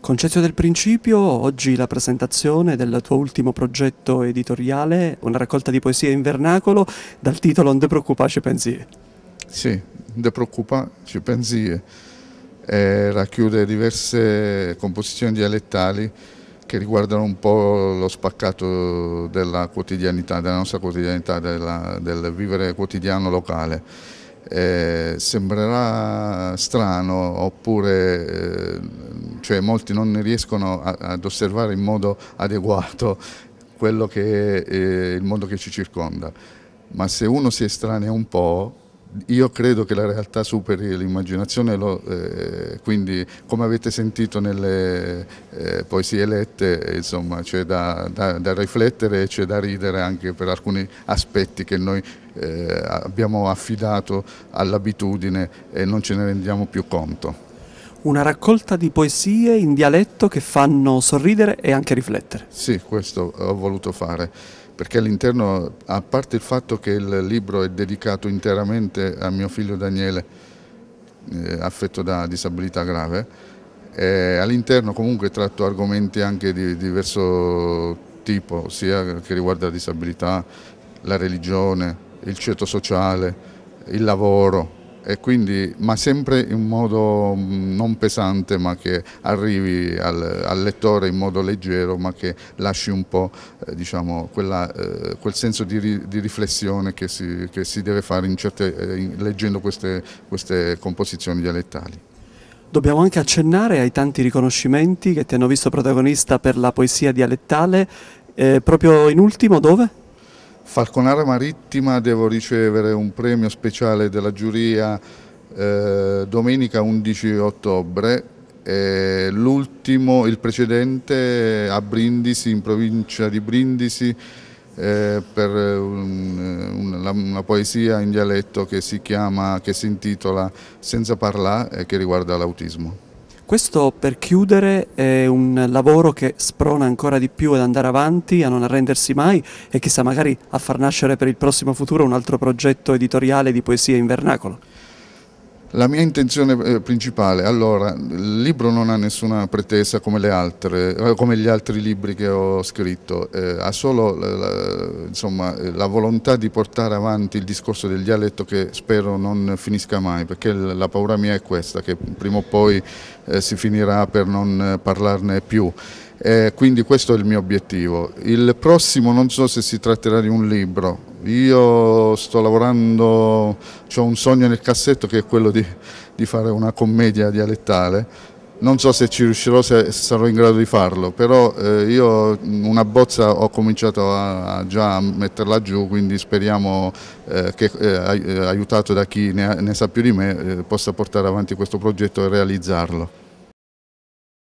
Concezio del Principio, oggi la presentazione del tuo ultimo progetto editoriale, una raccolta di poesie in vernacolo dal titolo Non preoccupa ci pensie. Sì, Non preoccupa ci pensie. Eh, racchiude diverse composizioni dialettali che riguardano un po' lo spaccato della quotidianità, della nostra quotidianità, della, del vivere quotidiano locale. Eh, sembrerà strano oppure eh, cioè molti non riescono a, ad osservare in modo adeguato quello che è eh, il mondo che ci circonda, ma se uno si estranea un po', io credo che la realtà superi l'immaginazione, eh, quindi come avete sentito nelle eh, poesie lette, eh, insomma, c'è da, da, da, riflettere e c'è da ridere anche per alcuni aspetti che noi eh, abbiamo affidato all'abitudine e non ce ne rendiamo più conto una raccolta di poesie in dialetto che fanno sorridere e anche riflettere. Sì, questo ho voluto fare, perché all'interno, a parte il fatto che il libro è dedicato interamente a mio figlio Daniele, eh, affetto da disabilità grave, eh, all'interno comunque tratto argomenti anche di, diverso tipo, sia che riguarda la disabilità, la religione, il ceto sociale, il lavoro, e quindi, ma sempre in modo mm, non pesante ma che arrivi al, al lettore in modo leggero ma che lasci un po' eh, diciamo, quella, eh, quel senso di, ri, di riflessione che si, che si, deve fare in certe, eh, in, leggendo queste, queste composizioni dialettali. Dobbiamo anche accennare ai tanti riconoscimenti che ti hanno visto protagonista per la poesia dialettale, eh, proprio in ultimo dove? Falconara Marittima devo ricevere un premio speciale della giuria eh, domenica 11 ottobre, eh, l'ultimo, il precedente a Brindisi, in provincia di Brindisi, eh, per un, una, una, poesia in dialetto che si, chiama, che si intitola Senza parlare e eh, che riguarda l'autismo. Questo per chiudere è un lavoro che sprona ancora di più ad andare avanti, a non arrendersi mai e chissà magari a far nascere per il prossimo futuro un altro progetto editoriale di poesia in vernacolo. La mia intenzione eh, principale, allora, il libro non ha nessuna pretesa come, altre, eh, come gli altri libri che ho scritto, eh, ha solo la, insomma, eh, la volontà di portare avanti il discorso del dialetto che spero non finisca mai, perché la paura mia è questa, che prima o poi eh, si finirà per non parlarne più. Eh, quindi questo è il mio obiettivo. Il prossimo non so se si tratterà di un libro, io sto lavorando, ho un sogno nel cassetto che è quello di, di, fare una commedia dialettale, non so se ci riuscirò, se sarò in grado di farlo, però eh, io una bozza ho cominciato a, a già a metterla giù, quindi speriamo eh, che eh, eh, aiutato da chi ne, ha, ne, sa più di me eh, possa portare avanti questo progetto e realizzarlo.